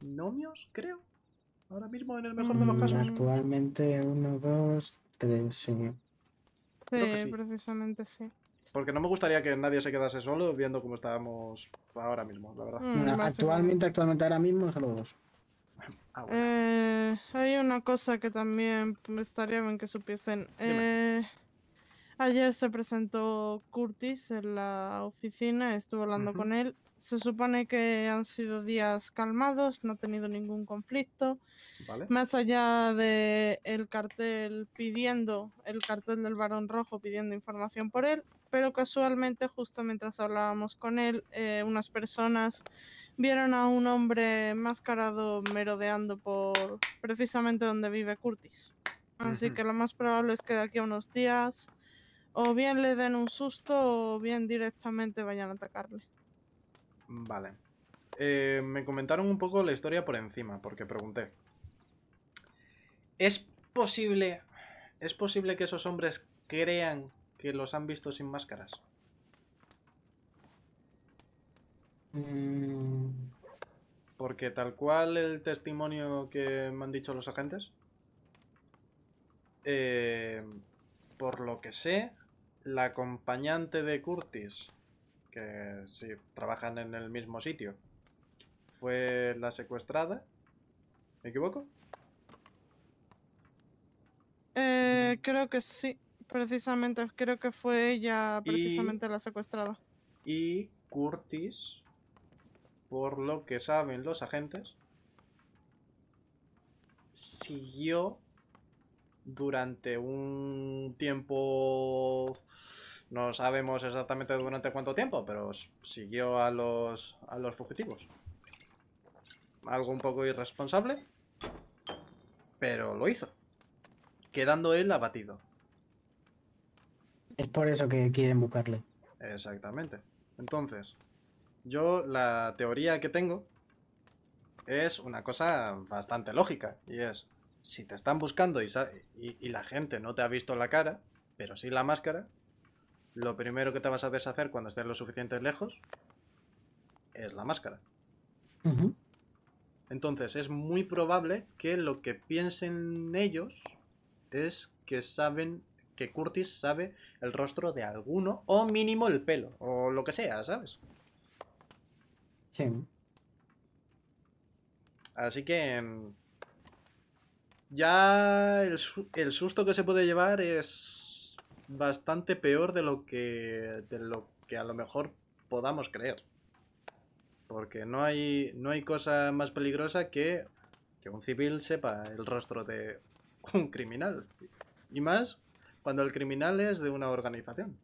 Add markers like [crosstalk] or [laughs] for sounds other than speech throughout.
¿Nomios, creo. Ahora mismo, en el mejor de los mm, casos. Actualmente, uno, dos, tres, sí. Sí, precisamente sí. Porque no me gustaría que nadie se quedase solo viendo cómo estábamos ahora mismo, la verdad. Mm, actualmente, actualmente, ahora mismo, solo dos. Ah, eh, hay una cosa que también estaría bien que supiesen. Eh, ayer se presentó Curtis en la oficina, estuve hablando con él se supone que han sido días calmados, no ha tenido ningún conflicto. Más allá del el cartel pidiendo, el cartel del varón rojo pidiendo información por él, pero casualmente, justo mientras hablábamos con él, eh, unas personas vieron a un hombre mascarado merodeando por precisamente donde vive Curtis. Así que lo más probable es que de aquí a unos días o bien le den un susto o bien directamente vayan a atacarle. Vale. Eh, me comentaron un poco la historia por encima, porque pregunté. ¿Es posible... ¿Es posible que esos hombres crean que los han visto sin máscaras? Mm. Porque tal cual el testimonio que me han dicho los agentes, eh, por lo que sé, la acompañante de Curtis si trabajan en el mismo sitio, fue la secuestrada. ¿Me equivoco? Eh, creo que sí, precisamente. Creo que fue ella precisamente la secuestrada. Y Curtis, por lo que saben los agentes, siguió durante un tiempo no sabemos exactamente durante cuánto tiempo, pero siguió a los, a los fugitivos. Algo un poco irresponsable, pero lo hizo. Quedando él abatido. Es por eso que quieren buscarle. Exactamente. Entonces, yo la teoría que tengo es una cosa bastante lógica. Y es, si te están buscando y, y la gente no te ha visto la cara, pero sí la máscara, lo primero que te vas a deshacer cuando estés lo suficiente lejos es la máscara. Entonces, es muy probable que lo que piensen ellos es que saben que Curtis sabe el rostro de alguno o mínimo el pelo o lo que sea, ¿sabes? Sí. Así que mm, ya el susto que se puede llevar es bastante peor de lo que, de lo que a lo mejor podamos creer. Porque no hay, no hay cosa más peligrosa que que un civil sepa el rostro de [laughs] un criminal. Y más cuando el criminal es de una organización.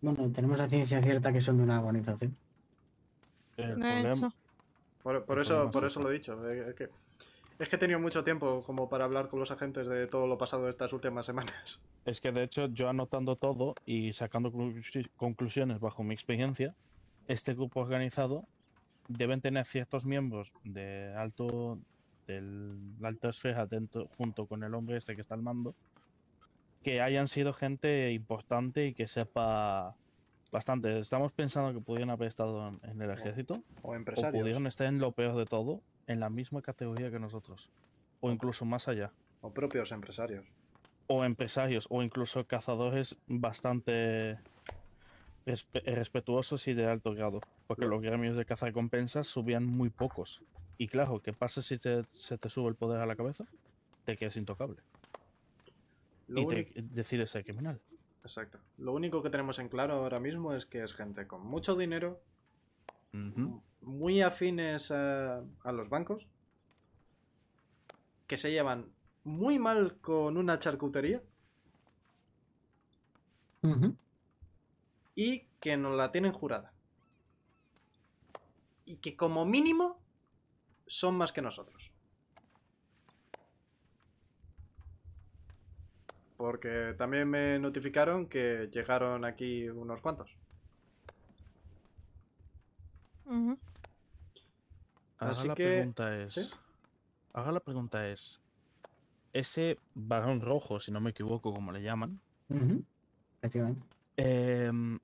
Bueno, tenemos la ciencia cierta que son de una organización. Por, eso, por eso lo he dicho. Es eh, que es que he tenido mucho tiempo como para hablar con los agentes de todo lo pasado de estas últimas semanas. Es que de hecho yo anotando todo y sacando conclusiones bajo mi experiencia, este grupo organizado deben tener ciertos miembros de alto del, la alta esfera junto con el hombre este que está al mando, que hayan sido gente importante y que sepa bastante. Estamos pensando que pudieron haber estado en, el ejército o, empresarios o pudieron estar en lo peor de todo en la misma categoría que nosotros, o incluso más allá. O propios empresarios. O empresarios, o incluso cazadores bastante respetuosos y de alto grado, porque los gremios de caza compensas subían muy pocos. Y claro, que pasa si se te sube el poder a la cabeza? Te quedas intocable. y te decides ser criminal. Exacto. Lo único que tenemos en claro ahora mismo es que es gente con mucho dinero muy afines a, los bancos, que se llevan muy mal con una charcutería. Y que nos la tienen jurada. Y que como mínimo son más que nosotros. Porque también me notificaron que llegaron aquí unos cuantos. Ahora la pregunta es. Ahora la pregunta es. Ese varón rojo, si no me equivoco, como le llaman. Em,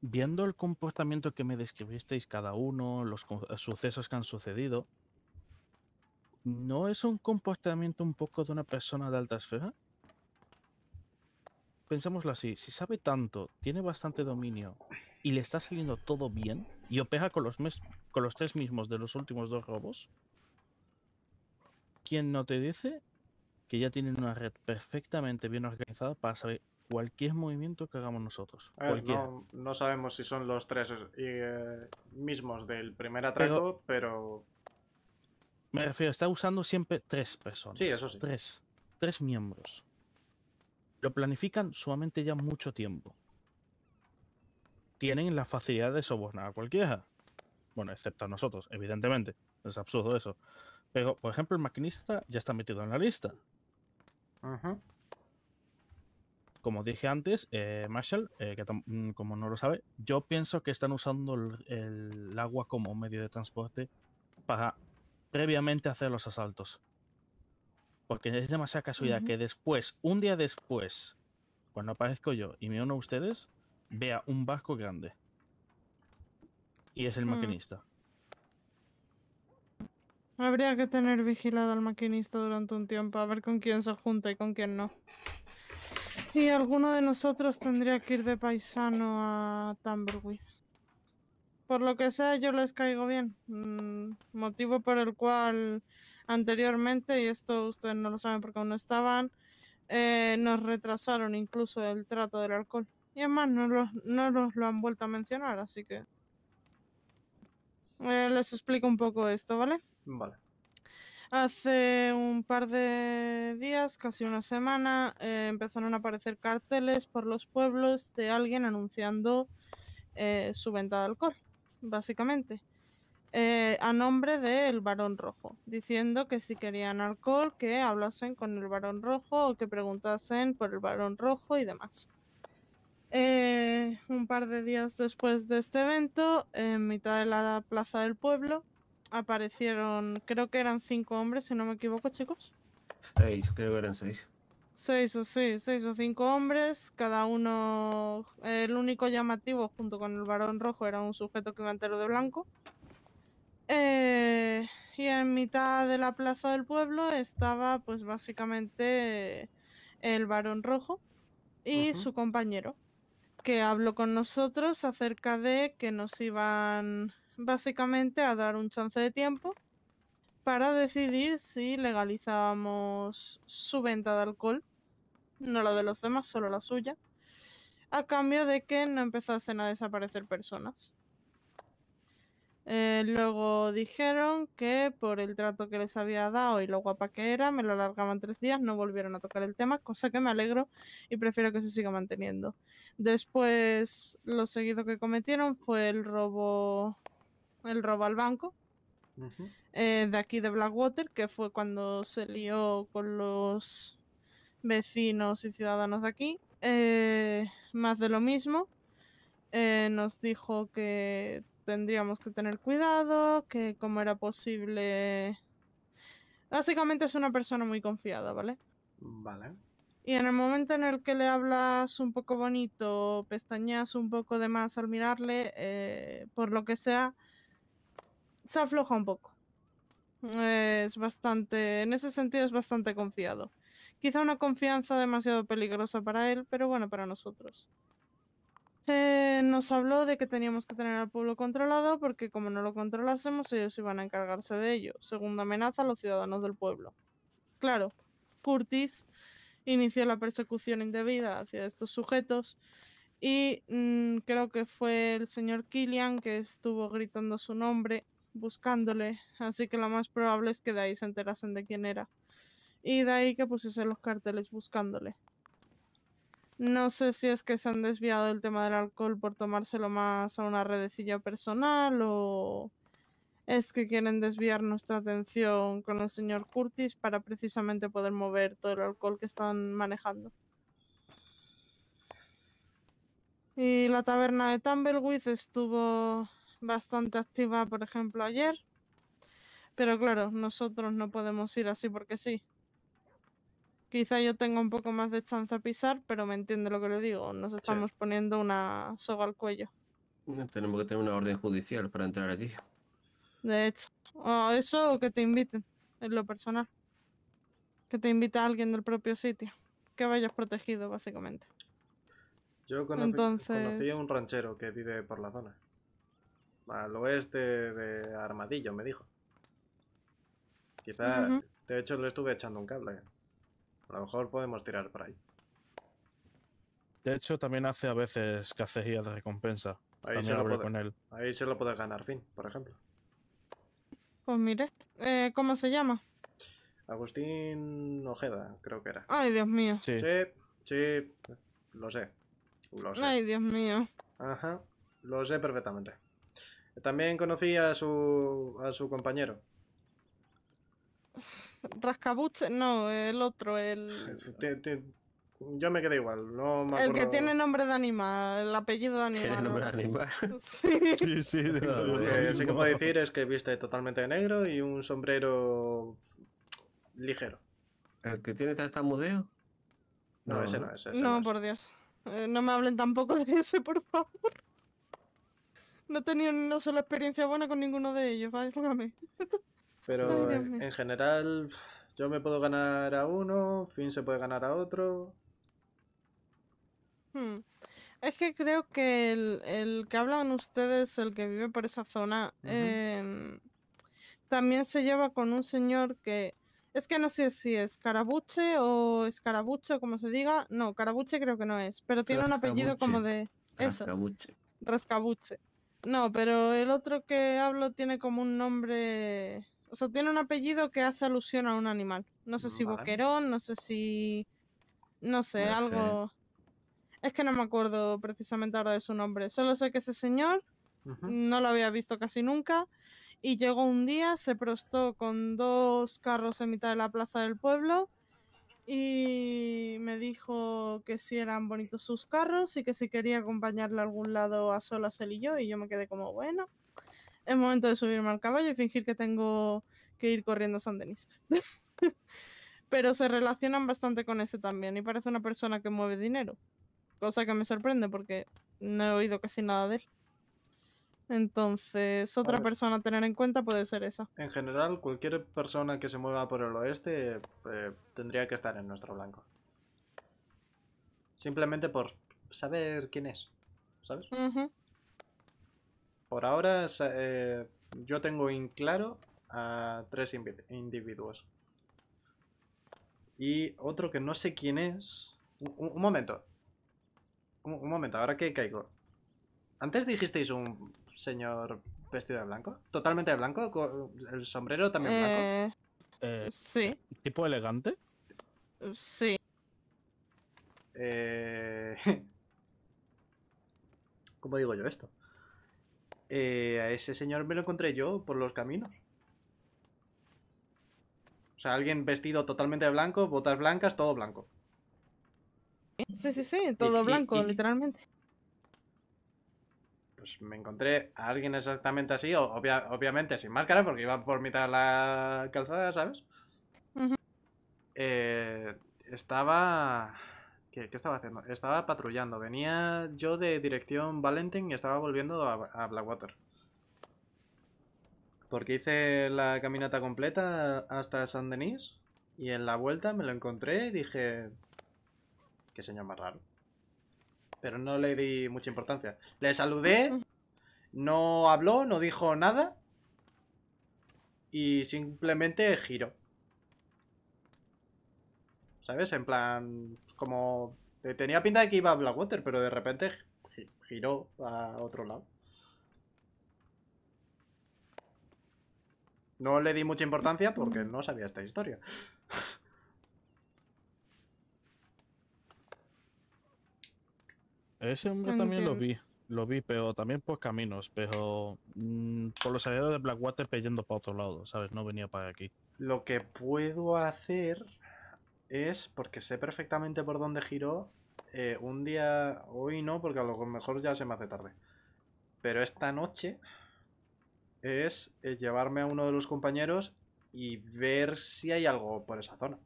viendo el comportamiento que me describisteis cada uno, los sucesos que han sucedido, ¿no es un comportamiento un poco de una persona de alta esfera? Pensémoslo así, si sabe tanto, tiene bastante dominio y le está saliendo todo bien, y opeja con los, tres mismos de los últimos dos robos, ¿quién no te dice que ya tienen una red perfectamente bien organizada para saber cualquier movimiento que hagamos nosotros? no, sabemos si son los tres eh, mismos del primer atraco, pero, Me refiero, está usando siempre tres personas. Sí, eso sí. Tres. Tres miembros. Lo planifican sumamente ya mucho tiempo tienen la facilidad de sobornar a cualquiera. Bueno, excepto a nosotros, evidentemente. Es absurdo eso. Pero, por ejemplo, el maquinista ya está metido en la lista. Ajá. Como dije antes, eh, Marshall, eh, que mm, como no lo sabe, yo pienso que están usando el, agua como medio de transporte para previamente hacer los asaltos. Porque es demasiada casualidad que después, un día después, cuando aparezco yo y me uno a ustedes, vea un vasco grande. Y es el mm. maquinista. Habría que tener vigilado al maquinista durante un tiempo, a ver con quién se junta y con quién no. Y alguno de nosotros tendría que ir de paisano a Tamberwith. Por lo que sea, yo les caigo bien. Mm, motivo por el cual anteriormente, y esto ustedes no lo saben porque aún no estaban, eh, nos retrasaron incluso el trato del alcohol. Y es más, no los, lo han vuelto a mencionar, así que... Eh, les explico un poco esto, ¿vale? Vale. Hace un par de días, casi una semana, eh, empezaron a aparecer carteles por los pueblos de alguien anunciando eh, su venta de alcohol, básicamente, a nombre del varón rojo, diciendo que si querían alcohol, que hablasen con el varón rojo o que preguntasen por el varón rojo y demás. Eh, un par de días después de este evento, en mitad de la plaza del pueblo, aparecieron, creo que eran cinco hombres, si no me equivoco, chicos. Seis, creo que eran seis. Seis o sí, seis o cinco hombres, cada uno, el único llamativo junto con el varón rojo era un sujeto que iba de blanco. Eh, y en mitad de la plaza del pueblo estaba pues básicamente el varón rojo y su compañero que habló con nosotros acerca de que nos iban básicamente a dar un chance de tiempo para decidir si legalizábamos su venta de alcohol, no la de los demás, solo la suya, a cambio de que no empezasen a desaparecer personas. Eh, luego dijeron que por el trato que les había dado y lo guapa que era, me lo alargaban tres días, no volvieron a tocar el tema, cosa que me alegro y prefiero que se siga manteniendo. Después, lo seguido que cometieron fue el robo, el robo al banco. Eh, de aquí de Blackwater, que fue cuando se lió con los vecinos y ciudadanos de aquí. Eh, más de lo mismo. nos dijo que tendríamos que tener cuidado, que como era posible... Básicamente es una persona muy confiada, ¿vale? Vale. Y en el momento en el que le hablas un poco bonito, pestañas un poco de más al mirarle, eh, por lo que sea, se afloja un poco. Es bastante, en ese sentido es bastante confiado. Quizá una confianza demasiado peligrosa para él, pero bueno, para nosotros. Eh, nos habló de que teníamos que tener al pueblo controlado porque como no lo controlásemos ellos iban a encargarse de ello. Segunda amenaza a los ciudadanos del pueblo. Claro, Curtis inició la persecución indebida hacia estos sujetos y mm, creo que fue el señor Killian que estuvo gritando su nombre buscándole, así que lo más probable es que de ahí se enterasen de quién era. Y de ahí que pusiesen los carteles buscándole. No sé si es que se han desviado el tema del alcohol por tomárselo más a una redecilla personal o es que quieren desviar nuestra atención con el señor Curtis para precisamente poder mover todo el alcohol que están manejando. Y la taberna de Tumbleweed estuvo bastante activa, por ejemplo, ayer. Pero claro, nosotros no podemos ir así porque sí. Quizá yo tenga un poco más de chance a pisar, pero me entiende lo que le digo. Nos estamos poniendo una soga al cuello. Tenemos que tener una orden judicial para entrar aquí. De hecho, eso que te inviten, en lo personal. Que te invite alguien del propio sitio. Que vayas protegido, básicamente. Yo conocí, conocí a un ranchero que vive por la zona. Al oeste de Armadillo, me dijo. Quizá, de hecho, le estuve echando un cable. A lo mejor podemos tirar por ahí. De hecho, también hace a veces cacerías de recompensa. Ahí se, lo puede, con ahí se lo puede ganar fin por ejemplo. Pues mire, eh, ¿cómo se llama? Agustín Ojeda, creo que era. Ay, Dios mío. Sí, sí, lo sé. Lo sé. Ay, Dios mío. Ajá, lo sé perfectamente. También conocí a su, a su compañero. Rascabuche, no, el otro, el... Yo me quedé igual, El que tiene nombre de animal, el apellido de animal. [laughs] Sí, sí, sí Lo que sí que puedo decir es que viste totalmente de negro y un sombrero ligero. ¿El que tiene tal No, no, ese no Ese no, por Dios. Eh, no me hablen tampoco de ese, por favor. No he tenido una sola experiencia buena con ninguno de ellos, Váyanme pero en, general, yo me puedo ganar a uno, Finn se puede ganar a otro. Hmm. Es que creo que el, el, que hablan ustedes, el que vive por esa zona, em, también se lleva con un señor que. Es que no sé si es Carabuche o Escarabuche, como se diga. No, Carabuche creo que no es, pero tiene un apellido como de. Eso. Rascabuche. Rascabuche. No, pero el otro que hablo tiene como un nombre o sea, tiene un apellido que hace alusión a un animal. No sé si Boquerón, no sé si. No sé, algo. Es que no me acuerdo precisamente ahora de su nombre. Solo sé que ese señor no lo había visto casi nunca. Y llegó un día, se prostó con dos carros en mitad de la plaza del pueblo. Y me dijo que si eran bonitos sus carros y que si quería acompañarle a algún lado a solas él y yo. Y yo me quedé como, bueno es momento de subirme al caballo y fingir que tengo que ir corriendo a San Denis. [laughs] Pero se relacionan bastante con ese también y parece una persona que mueve dinero. Cosa que me sorprende porque no he oído casi nada de él. Entonces, otra persona a tener en cuenta puede ser esa. En general, cualquier persona que se mueva por el oeste eh, tendría que estar en nuestro blanco. Simplemente por saber quién es, ¿sabes? Por ahora eh, yo tengo en claro a tres individuos. Y otro que no sé quién es... Un, momento. Un, momento, ahora que caigo. Antes dijisteis un señor vestido de blanco. Totalmente de blanco. Con el sombrero también blanco. Eh, eh, sí. ¿Tipo elegante? Sí. [laughs] ¿Cómo digo yo esto? Eh, a ese señor me lo encontré yo por los caminos. O sea, alguien vestido totalmente de blanco, botas blancas, todo blanco. Sí, sí, sí, todo blanco, literalmente. Pues me encontré a alguien exactamente así, obviamente sin máscara, porque iba por mitad de la calzada, ¿sabes? Eh, estaba ¿Qué, estaba haciendo? Estaba patrullando. Venía yo de dirección Valentin y estaba volviendo a, Blackwater. Porque hice la caminata completa hasta San Denis y en la vuelta me lo encontré y dije... Qué señor más raro. Pero no le di mucha importancia. Le saludé, no habló, no dijo nada y simplemente giró. ¿sabes? En plan, como... Eh, tenía pinta de que iba a Blackwater, pero de repente giró a otro lado. No le di mucha importancia porque no sabía esta historia. [laughs] Ese hombre también lo vi. Lo vi, pero también por caminos, pero mm, por los aliados de Blackwater yendo para otro lado, ¿sabes? No venía para aquí. Lo que puedo hacer es porque sé perfectamente por dónde giró. Eh, un día, hoy no, porque a lo mejor ya se me hace tarde. Pero esta noche es eh, llevarme a uno de los compañeros y ver si hay algo por esa zona.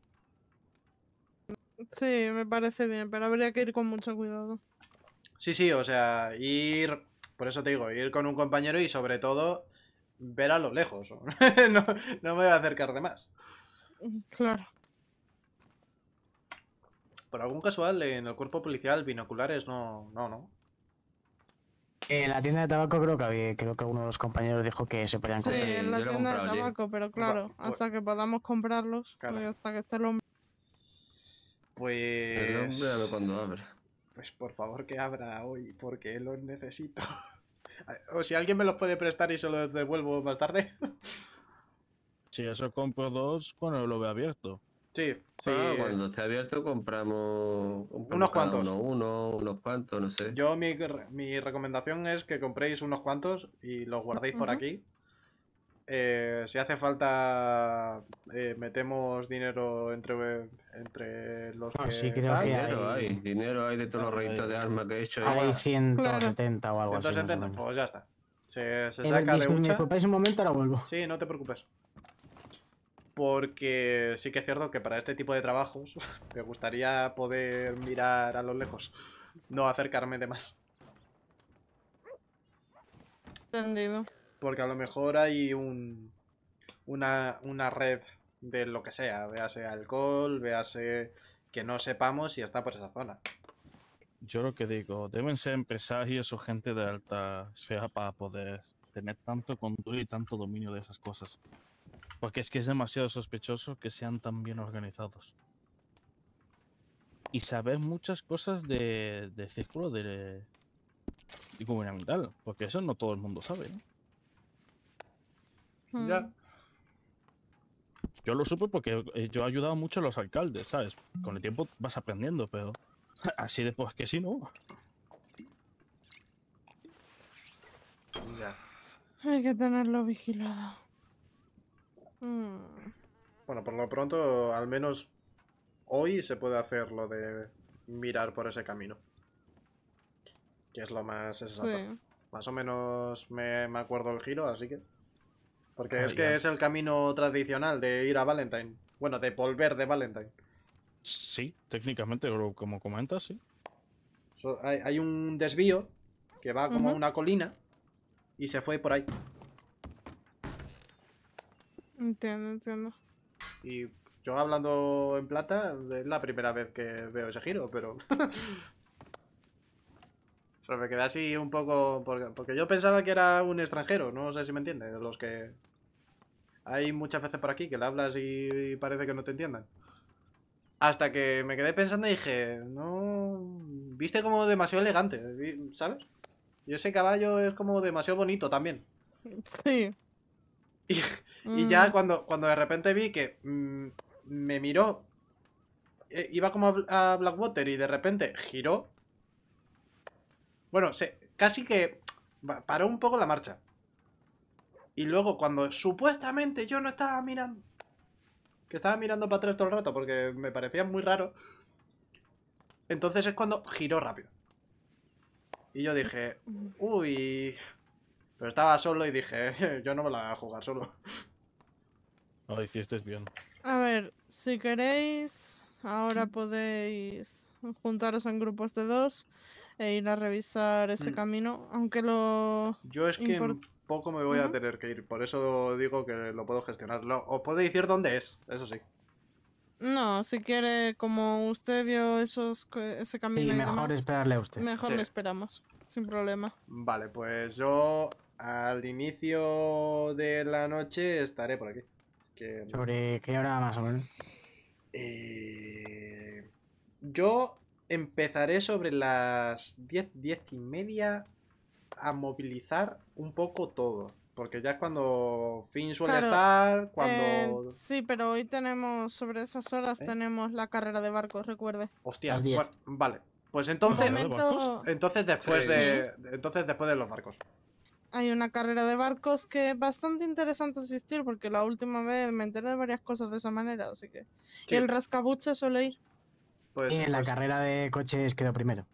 Sí, me parece bien, pero habría que ir con mucho cuidado. Sí, sí, o sea, ir... Por eso te digo, ir con un compañero y sobre todo ver a lo lejos. [laughs] no, no me voy a acercar de más. Claro. Por algún casual, en el cuerpo policial, binoculares no, no, no. En la tienda de tabaco creo que había, creo que uno de los compañeros dijo que se podían comprar. Sí, en la tienda de tabaco, pero claro, pues, hasta que podamos comprarlos, pues hasta que esté el hombre. Pues. El hombre cuando abra. Pues por favor que abra hoy, porque los necesito. [laughs] o si alguien me los puede prestar y se los devuelvo más tarde. [laughs] si eso compro dos bueno, lo veo abierto. Sí, ah, sí. Eh. cuando esté abierto compramos, unos cuantos. Uno, unos cuantos, no sé. Yo mi, mi, recomendación es que compréis unos cuantos y los guardéis por aquí. Eh, si hace falta, eh, metemos dinero entre, entre los ah, Sí, creo que dinero hay... Dinero hay de todos los reyitos de armas que he hecho. ¿eh? Hay ciento 170 o algo 170, así. 170, pues ya está. Se, saca de un. Me preocupéis un momento, ahora vuelvo. Sí, no te preocupes porque sí que es cierto que para este tipo de trabajos [laughs] me gustaría poder mirar a lo lejos, no acercarme de más. Entendido. Porque a lo mejor hay un, una, una red de lo que sea, véase alcohol, véase que no sepamos y está por esa zona. Yo lo que digo, deben ser empresarios o gente de alta esfera para poder tener tanto control y tanto dominio de esas cosas. Porque es que es demasiado sospechoso que sean tan bien organizados. Y saber muchas cosas de, círculo de, de, gubernamental. Porque eso no todo el mundo sabe. ¿no? Hmm. Ya. Yo lo supe porque eh, yo he ayudado mucho a los alcaldes, ¿sabes? Con el tiempo vas aprendiendo, pero [laughs] así después que sí, ¿no? Ya. Hay que tenerlo vigilado. Mm. Bueno, por lo pronto, al menos hoy se puede hacer lo de mirar por ese camino. Que es lo más exacto. Más o menos me, acuerdo el giro, así que... Porque ah, es que es el camino tradicional de ir a Valentine. Bueno, de volver de Valentine. Sí, técnicamente, como comentas, sí. hay, un desvío que va como a una colina y se fue por ahí. Entiendo, entiendo. Y yo hablando en plata, es la primera vez que veo ese giro, pero... [laughs] Pero me quedé así un poco... Porque, yo pensaba que era un extranjero, no sé si me entiendes, los que... Hay muchas veces por aquí que le hablas y parece que no te entiendan. Hasta que me quedé pensando y dije, no... Viste como demasiado elegante, ¿sabes? Y ese caballo es como demasiado bonito también. Sí. [laughs] Y ya mm. cuando, cuando de repente vi que mm, me miró, e, iba como a, Blackwater y de repente giró. Bueno, se, casi que paró un poco la marcha. Y luego cuando supuestamente yo no estaba mirando... Que estaba mirando para atrás todo el rato porque me parecía muy raro. Entonces es cuando giró rápido. Y yo dije, mm. uy... Pero estaba solo y dije, [laughs] yo no me la voy a jugar solo. A ver, si queréis, ahora podéis juntaros en grupos de dos e ir a revisar ese mm. camino, aunque lo... Yo es que poco me voy a tener que ir, por eso digo que lo puedo gestionar. o os puedo decir dónde es, eso sí. No, si quiere, como usted vio esos, ese camino... mejor esperarle a usted. Mejor le esperamos, sin problema. Vale, pues yo al inicio de la noche estaré por aquí. ¿Sobre qué hora más o menos? Eh, yo empezaré sobre las 10, 10 y media a movilizar un poco todo. Porque ya es cuando Finn suele estar, cuando... Eh, sí, pero hoy tenemos, sobre esas horas ¿Eh? tenemos la carrera de barcos, recuerde. Hostia, vale. Pues entonces, entonces después de entonces después de los barcos hay una carrera de barcos que es bastante interesante asistir porque la última vez me enteré de varias cosas de esa manera, así que... el rascabuche suele ir. y pues en eh, la pues carrera de coches quedó primero.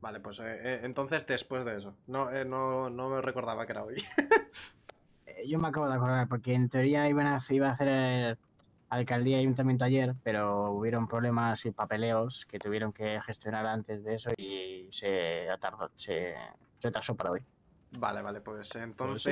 Vale, pues eh, eh, entonces después de eso. No, no, no me recordaba que era hoy. [laughs] Yo me acabo de acordar porque en teoría iban a, iba a hacer alcaldía y ayuntamiento ayer, pero hubieron problemas y papeleos que tuvieron que gestionar antes de eso y se, atardó, se retrasó para hoy. Vale, vale, pues entonces.